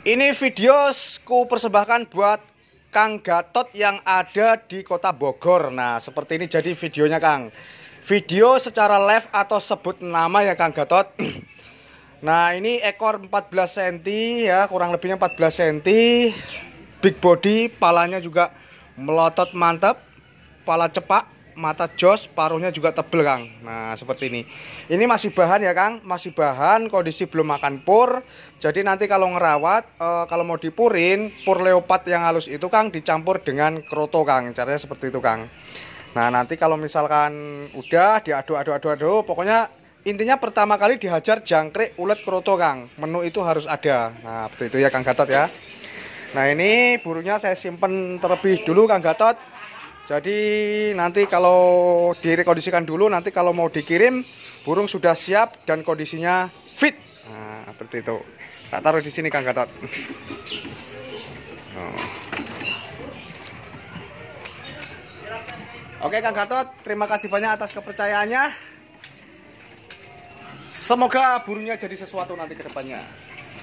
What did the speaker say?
Ini video ku persembahkan buat Kang Gatot yang ada di kota Bogor. Nah, seperti ini jadi videonya Kang. Video secara live atau sebut nama ya Kang Gatot. Nah, ini ekor 14 cm ya, kurang lebihnya 14 cm. Big body, palanya juga melotot mantap. Pala cepak mata jos, paruhnya juga tebel Kang. Nah, seperti ini. Ini masih bahan ya Kang, masih bahan, kondisi belum makan pur. Jadi nanti kalau ngerawat, e, kalau mau dipurin, pur leopat yang halus itu Kang dicampur dengan kroto Kang. Caranya seperti itu Kang. Nah, nanti kalau misalkan udah diaduk-aduk-aduk-aduk, pokoknya intinya pertama kali dihajar jangkrik, ulet, kroto Kang. Menu itu harus ada. Nah, seperti itu ya Kang Gatot ya. Nah, ini burunya saya simpen terlebih dulu Kang Gatot. Jadi nanti kalau direkondisikan dulu, nanti kalau mau dikirim, burung sudah siap dan kondisinya fit. Nah, seperti itu. Tak taruh di sini Kang Gatot. Oh. Oke Kang Gatot, terima kasih banyak atas kepercayaannya. Semoga burungnya jadi sesuatu nanti ke depannya.